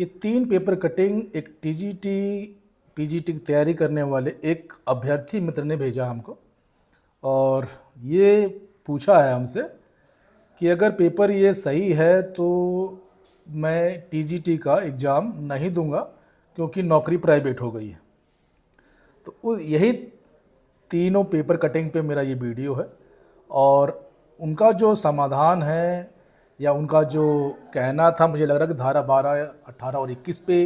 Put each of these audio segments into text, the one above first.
ये तीन paper cutting एक टीजीटी पीजीटी की तैयारी करने वाले एक अभ्यर्थी मित्र ने भेजा हमको और ये पूछा है हमसे कि अगर पेपर ये सही है तो मैं टीजीटी का एग्ज़ाम नहीं दूंगा क्योंकि नौकरी प्राइवेट हो गई है तो यही तीनों पेपर कटिंग पे मेरा ये वीडियो है और उनका जो समाधान है या उनका जो कहना था मुझे लग रहा है कि धारा बारह अट्ठारह और इक्कीस पे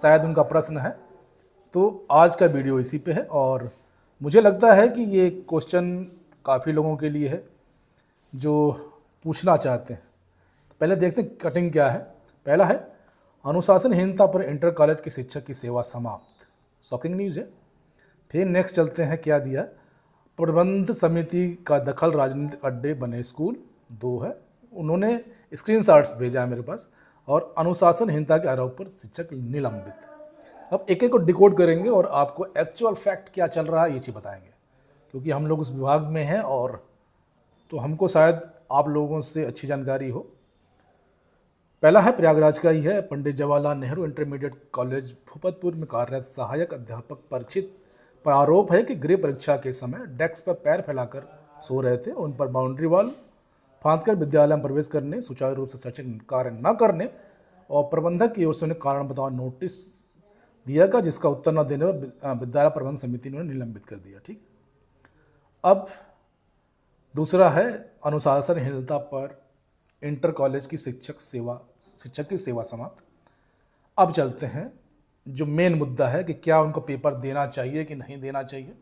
शायद उनका प्रश्न है तो आज का वीडियो इसी पे है और मुझे लगता है कि ये क्वेश्चन काफ़ी लोगों के लिए है जो पूछना चाहते हैं तो पहले देखते हैं कटिंग क्या है पहला है अनुशासनहीनता पर इंटर कॉलेज के शिक्षक की सेवा समाप्त शॉकिंग न्यूज़ है फिर नेक्स्ट चलते हैं क्या दिया प्रबंध समिति का दखल राजनीतिक अड्डे बने स्कूल दो है उन्होंने स्क्रीन भेजा है मेरे पास और अनुशासनहीनता के आरोप पर शिक्षक निलंबित अब एक एक को डिकोड करेंगे और आपको एक्चुअल फैक्ट क्या चल रहा है ये चीज़ बताएंगे क्योंकि हम लोग उस विभाग में हैं और तो हमको शायद आप लोगों से अच्छी जानकारी हो पहला है प्रयागराज का ही है पंडित जवाहरलाल नेहरू इंटरमीडिएट कॉलेज भूपतपुर में कार्यरत सहायक अध्यापक परीक्षित पर आरोप है कि गृह परीक्षा के समय डेस्क पर पैर फैलाकर सो रहे थे उन पर बाउंड्री वॉल फांदकर विद्यालय में प्रवेश करने सुचारू रूप से शैक्षणिक कार्य न करने और प्रबंधक की ओर से उन्हें कारण बताओ नोटिस दिया गया जिसका उत्तर न देने पर विद्यालय प्रबंध समिति ने उन्हें निलंबित कर दिया ठीक अब दूसरा है अनुशासनहीनता पर इंटर कॉलेज की शिक्षक सेवा शिक्षक की सेवा समाप्त अब चलते हैं जो मेन मुद्दा है कि क्या उनको पेपर देना चाहिए कि नहीं देना चाहिए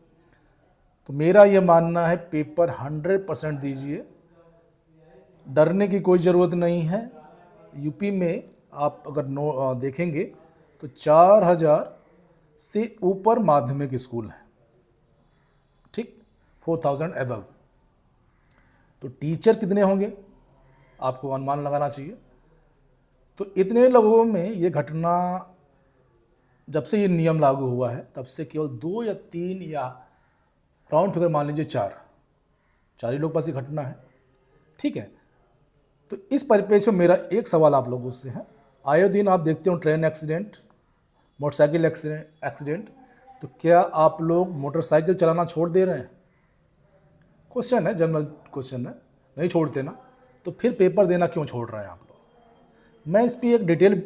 तो मेरा ये मानना है पेपर हंड्रेड परसेंट दीजिए डरने की कोई ज़रूरत नहीं है यूपी में आप अगर नो देखेंगे तो चार हज़ार से ऊपर माध्यमिक स्कूल हैं ठीक फोर थाउजेंड एबव तो टीचर कितने होंगे आपको अनुमान लगाना चाहिए तो इतने लोगों में ये घटना जब से ये नियम लागू हुआ है तब से केवल दो या तीन या राउंड फिगर मान लीजिए चार चार ही लोग पास ये घटना है ठीक है तो इस परिपेक्ष में मेरा एक सवाल आप लोगों से है आए दिन आप देखते हो train accident motorcycle accident accident तो क्या आप लोग मोटरसाइकिल चलाना छोड़ दे रहे हैं क्वेश्चन है जनरल क्वेश्चन है नहीं छोड़ते ना तो फिर पेपर देना क्यों छोड़ रहे हैं आप लोग मैं इस पर एक डिटेल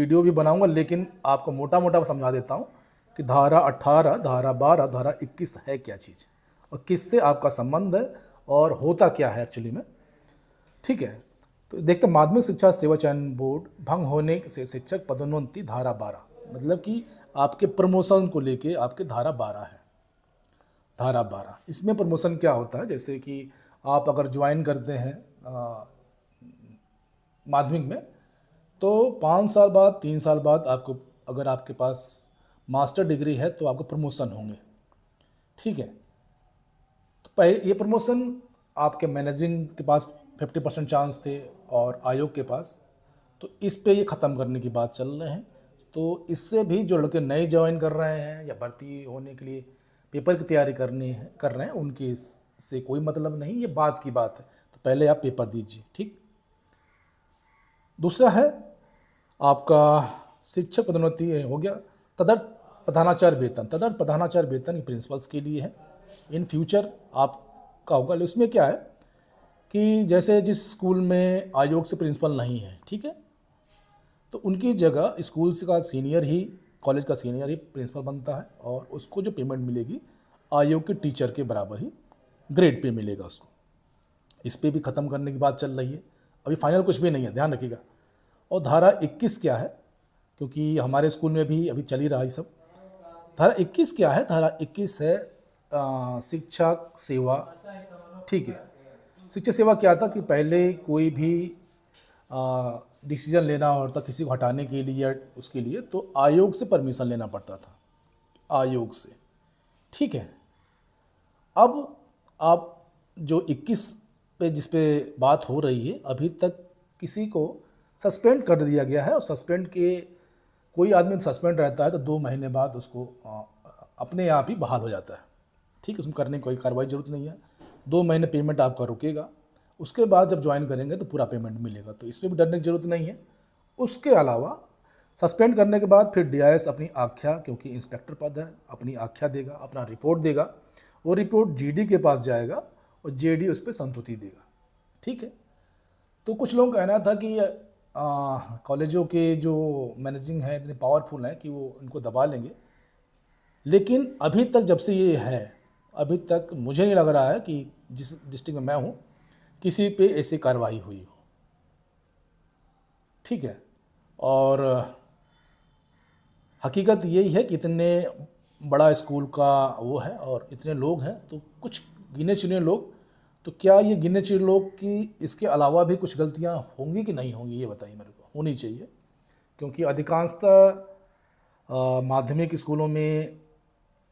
वीडियो भी बनाऊंगा लेकिन आपको मोटा मोटा समझा देता हूँ कि धारा 18, धारा 12, धारा 21 है क्या चीज़ और किससे आपका संबंध है और होता क्या है एक्चुअली में ठीक है तो देखते माध्यमिक शिक्षा सेवा चयन बोर्ड भंग होने से शिक्षक पदोन्नति धारा बारह मतलब कि आपके प्रमोशन को लेके आपके धारा बारह है धारा बारह इसमें प्रमोशन क्या होता है जैसे कि आप अगर ज्वाइन करते हैं माध्यमिक में तो पाँच साल बाद तीन साल बाद आपको अगर आपके पास मास्टर डिग्री है तो आपको प्रमोशन होंगे ठीक है तो पहले ये प्रमोशन आपके मैनेजिंग के पास फिफ्टी परसेंट चांस थे और आयोग के पास तो इस पे ये ख़त्म करने की बात चल रहे हैं तो इससे भी जो लड़के नए ज्वाइन कर रहे हैं या भर्ती होने के लिए पेपर की तैयारी करनी है कर रहे हैं उनके इससे कोई मतलब नहीं ये बात की बात है तो पहले आप पेपर दीजिए ठीक दूसरा है आपका शिक्षक पदोन्नति हो गया तदर्थ प्रधानाचार्य वेतन तदर्थ प्रधानाचार्य वेतन प्रिंसिपल्स के लिए है इन फ्यूचर आपका होगा इसमें क्या है कि जैसे जिस स्कूल में आयोग से प्रिंसिपल नहीं है ठीक है तो उनकी जगह स्कूल का सीनियर ही कॉलेज का सीनियर ही प्रिंसिपल बनता है और उसको जो पेमेंट मिलेगी आयोग के टीचर के बराबर ही ग्रेड पे मिलेगा उसको इस पर भी ख़त्म करने की बात चल रही है अभी फाइनल कुछ भी नहीं है ध्यान रखिएगा और धारा 21 क्या है क्योंकि हमारे स्कूल में भी अभी चल ही रहा है सब धारा 21 क्या है धारा 21 है आ, शिक्षक सेवा ठीक है शिक्षा सेवा क्या था कि पहले कोई भी डिसीजन लेना होता किसी को हटाने के लिए या उसके लिए तो आयोग से परमिशन लेना पड़ता था आयोग से ठीक है अब आप जो 21 पे जिस पे बात हो रही है अभी तक किसी को सस्पेंड कर दिया गया है और सस्पेंड के कोई आदमी सस्पेंड रहता है तो दो महीने बाद उसको अपने आप ही बहाल हो जाता है ठीक है उसमें करने की कोई कार्रवाई जरूरत नहीं है दो महीने पेमेंट आपका रुकेगा उसके बाद जब ज्वाइन करेंगे तो पूरा पेमेंट मिलेगा तो इसमें भी डरने की जरूरत नहीं है उसके अलावा सस्पेंड करने के बाद फिर डी अपनी आख्या क्योंकि इंस्पेक्टर पद है अपनी आख्या देगा अपना रिपोर्ट देगा वो रिपोर्ट जी के पास जाएगा और डी उस पर संतुति देगा ठीक है तो कुछ लोगों का कहना था कि कॉलेजों के जो मैनेजिंग हैं इतने पावरफुल हैं कि वो इनको दबा लेंगे लेकिन अभी तक जब से ये है अभी तक मुझे नहीं लग रहा है कि जिस डिस्ट्रिक्ट में मैं हूँ किसी पे ऐसी कार्रवाई हुई हो ठीक है और हकीकत यही है कि इतने बड़ा स्कूल का वो है और इतने लोग हैं तो कुछ गिने चुने लोग तो क्या ये गिने चुने लोग की इसके अलावा भी कुछ गलतियाँ होंगी कि नहीं होंगी ये बताइए मेरे को होनी चाहिए क्योंकि अधिकांशतः माध्यमिक स्कूलों में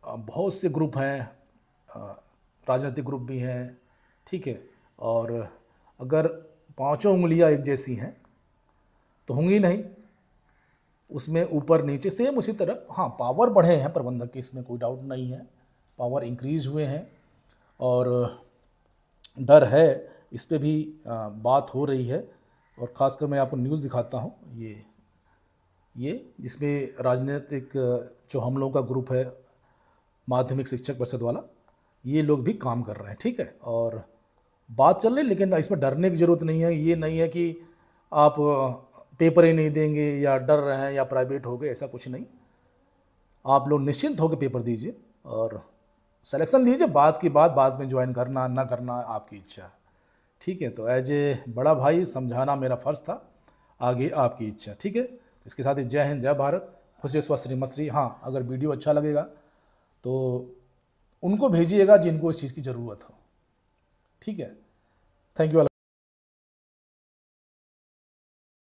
बहुत से ग्रुप हैं राजनीतिक ग्रुप भी हैं ठीक है और अगर पांचों उंगलियां एक जैसी हैं तो होंगी नहीं उसमें ऊपर नीचे सेम उसी तरह हाँ पावर बढ़े हैं प्रबंधक के इसमें कोई डाउट नहीं है पावर इंक्रीज हुए हैं और डर है इस पर भी बात हो रही है और ख़ासकर मैं आपको न्यूज़ दिखाता हूँ ये ये जिसमें राजनीतिक जो हम लोगों का ग्रुप है माध्यमिक शिक्षक परिषद वाला ये लोग भी काम कर रहे हैं ठीक है और बात चल रही है लेकिन इसमें डरने की ज़रूरत नहीं है ये नहीं है कि आप पेपर ही नहीं देंगे या डर रहे हैं या प्राइवेट हो गए ऐसा कुछ नहीं आप लोग निश्चिंत होकर पेपर दीजिए और सिलेक्शन लीजिए बाद की बात बाद में ज्वाइन करना ना करना आपकी इच्छा है ठीक है तो एज ए बड़ा भाई समझाना मेरा फ़र्ज़ था आगे आपकी इच्छा ठीक है इसके साथ ही जय हिंद जय भारत खुशी स्वस्थ श्री मसरी हाँ अगर वीडियो अच्छा लगेगा तो उनको भेजिएगा जिनको इस चीज़ की ज़रूरत हो ठीक है थैंक यू